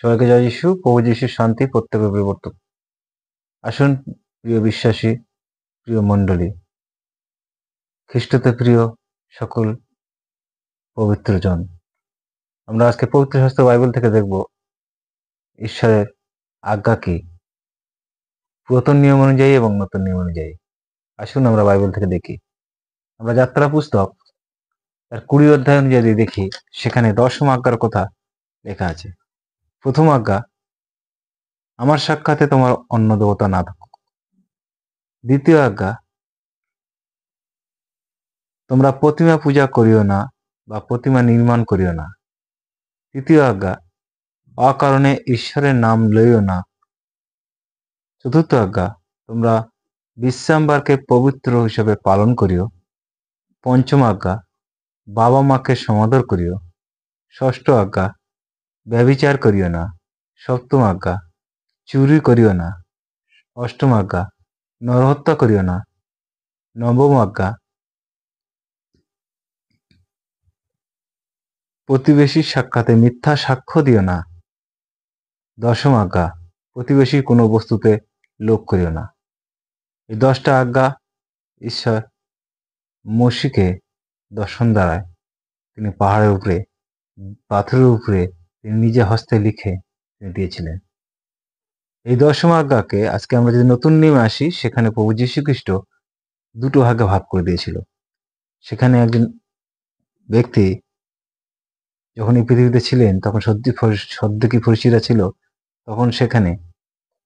সবাইকে জয় যিশু প্রভু যিশুর শান্তি প্রত্যেকে পরিবর্তক আসুন প্রিয় বিশ্বাসী প্রিয় মণ্ডলী খ্রিস্টতে প্রিয় সকল পবিত্রজন আমরা আজকে পবিত্র শাস্ত্র বাইবেল থেকে দেখব ঈশ্বরের আজ্ঞা কি পুরাতন নিয়ম অনুযায়ী এবং নতুন নিয়ম অনুযায়ী আসুন আমরা বাইবেল থেকে দেখি আমরা যাত্রা পুস্তক তার কুড়ি অধ্যায় অনুযায়ী দেখি সেখানে দশম আজ্ঞার কথা লেখা আছে প্রথম আজ্ঞা আমার সাক্ষাতে তোমার অন্য দেবতা না থাকুক দ্বিতীয় আজ্ঞা তোমরা প্রতিমা পূজা করিও না বা প্রতিমা নির্মাণ করিও না তৃতীয় আজ্ঞা অকারণে ঈশ্বরের নাম লইও না চতুর্থ আজ্ঞা তোমরা বিশ্রামবারকে পবিত্র হিসাবে পালন করিও পঞ্চম আজ্ঞা বাবা মাকে সমাদর করিও ষষ্ঠ আজ্ঞা ব্যভিচার করিও না সপ্তম আজ্ঞা চুরি করিও না অষ্টম আজ্ঞা নরহত্যা করিও না নবম আজ্ঞা প্রতিবেশীর সাক্ষাতে মিথ্যা সাক্ষ্য দিও না দশম আজ্ঞা প্রতিবেশীর কোনো বস্তুতে লোক করিও না এই দশটা আজ্ঞা ঈশ্বর মসিকে দর্শন দ্বারায় তিনি পাহাড়ের উপরে পাথরের উপরে তিনি নিজে হস্তে লিখে দিয়েছিলেন এই দশম আজ্ঞাকে আজকে আমরা যদি নতুন নিয়মে আসি সেখানে প্রভু যীশু খ্রিস্ট দুটো ভাগে ভাগ করে দিয়েছিল সেখানে একজন ব্যক্তি যখন এই পৃথিবীতে ছিলেন তখন সদ্যি কি ফরিসিরা ছিল তখন সেখানে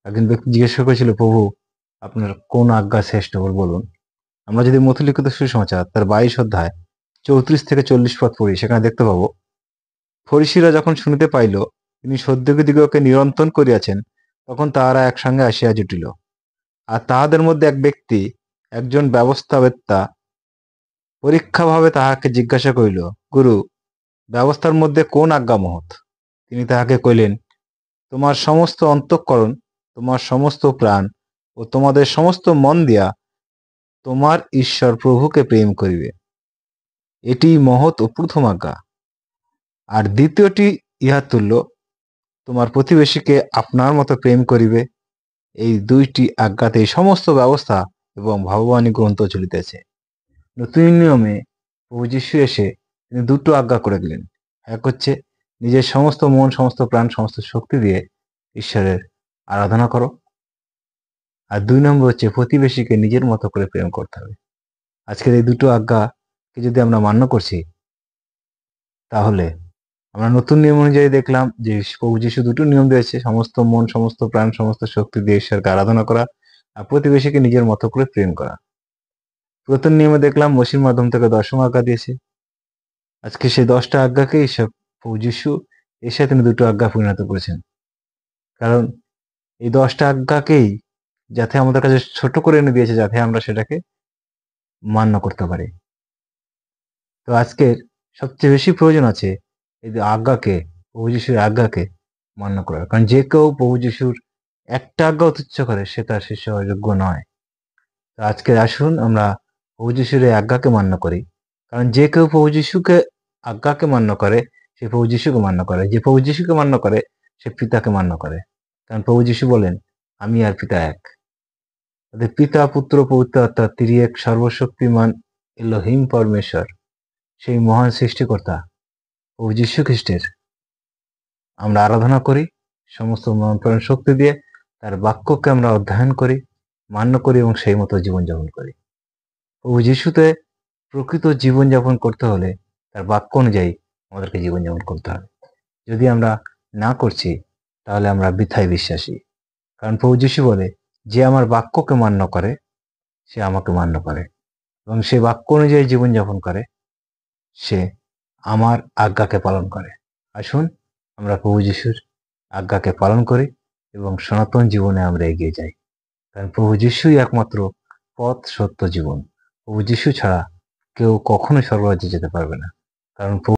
একজন ব্যক্তি জিজ্ঞেস করেছিল প্রভু আপনার কোন আজ্ঞা শ্রেষ্ঠ বলুন আমরা যদি মথুলিখিত সুসমাচার তার বাইশ অধ্যায় চৌত্রিশ থেকে চল্লিশ পথ পড়ি সেখানে দেখতে পাবো ফরিসিরা যখন শুনিতে পাইল তিনি সদ্যোগীদিগকে নিরন্তন করিয়াছেন তখন তাহারা একসঙ্গে আসিয়া জুটিল আর তাহাদের মধ্যে এক ব্যক্তি একজন ব্যবস্থাবেত্তা পরীক্ষাভাবে তাহাকে জিজ্ঞাসা করিল গুরু ব্যবস্থার মধ্যে কোন আজ্ঞা মহৎ তিনি তাহাকে কইলেন তোমার সমস্ত অন্তঃকরণ তোমার সমস্ত প্রাণ ও তোমাদের সমস্ত মন দিয়া তোমার ঈশ্বর প্রভুকে প্রেম করিবে এটি মহৎ ও প্রথম আজ্ঞা আর দ্বিতীয়টি ইহা তুল্য তোমার প্রতিবেশীকে আপনার মতো প্রেম করিবে এই দুইটি আজ্ঞাতে এই সমস্ত ব্যবস্থা এবং ভগবানী গ্রন্থ চলিতেছে নতুন নিয়মে প্রভু যিশু এসে তিনি দুটো আজ্ঞা করে দিলেন এক হচ্ছে নিজের সমস্ত মন সমস্ত প্রাণ সমস্ত শক্তি দিয়ে ঈশ্বরের আরাধনা করো আর দুই নম্বর হচ্ছে প্রতিবেশীকে নিজের মতো করে প্রেম করতে হবে আজকের এই দুটো আজ্ঞাকে যদি আমরা মান্য করছি তাহলে আমরা নতুন নিয়ম অনুযায়ী দেখলাম যে প্রভু যিশু দুটো নিয়ম দিয়েছে সমস্ত মন সমস্ত প্রাণ সমস্ত শক্তি দিয়ে ঈশ্বরকে আরাধনা করা আর প্রতিবেশীকে নিজের মতো করে প্রেম করা প্রথম নিয়মে দেখলাম মসির মাধ্যম থেকে দশম আজ্ঞা দিয়েছে আজকে সেই দশটা আজ্ঞাকে ঈশ্বর প্রভু যিশু এসে তিনি দুটো আজ্ঞা পরিণত করেছেন কারণ এই দশটা আজ্ঞাকেই যাতে আমাদের কাছে ছোট করে এনে দিয়েছে যাতে আমরা সেটাকে মান্য করতে পারি তো আজকের সবচেয়ে বেশি প্রয়োজন আছে এই আজ্ঞাকে প্রভু যিশুর আজ্ঞাকে মান্য করার কারণ যে কেউ প্রভু যিশুর একটা আজ্ঞা অতিচ্ছ করে সে তার শিষ্য অযোগ্য নয় তো আজকে আসুন আমরা প্রভু যিশুর এই আজ্ঞাকে মান্য করি কারণ যে কেউ প্রভু যিশুকে আজ্ঞাকে মান্য করে সে প্রভু যিশুকে মান্য করে যে প্রভু যিশুকে মান্য করে সে পিতাকে মান্য করে কারণ প্রভু যিশু বলেন আমি আর পিতা এক তাদের পিতা পুত্র পবিত্র অর্থাৎ তিরিয়ে এক সর্বশক্তিমান হিম পরমেশ্বর সেই মহান সৃষ্টিকর্তা ও যীশু খ্রিস্টের আমরা আরাধনা করি সমস্ত মনপ্রাণ শক্তি দিয়ে তার বাক্যকে আমরা অধ্যয়ন করি মান্য করি এবং সেই মতো জীবনযাপন করি প্রভু যিশুতে প্রকৃত জীবনযাপন করতে হলে তার বাক্য অনুযায়ী আমাদেরকে জীবনযাপন করতে হবে যদি আমরা না করছি তাহলে আমরা বৃথায় বিশ্বাসী কারণ প্রভু যিশু বলে যে আমার বাক্যকে মান্য করে সে আমাকে মান্য করে এবং সে বাক্য অনুযায়ী জীবনযাপন করে সে আমার আজ্ঞাকে পালন করে আসুন আমরা প্রভু যিশুর আজ্ঞাকে পালন করি এবং সনাতন জীবনে আমরা এগিয়ে যাই কারণ প্রভু যিশুই একমাত্র পথ সত্য জীবন প্রভু যিশু ছাড়া কেউ কখনো সর্বরাজ্যে যেতে পারবে না কারণ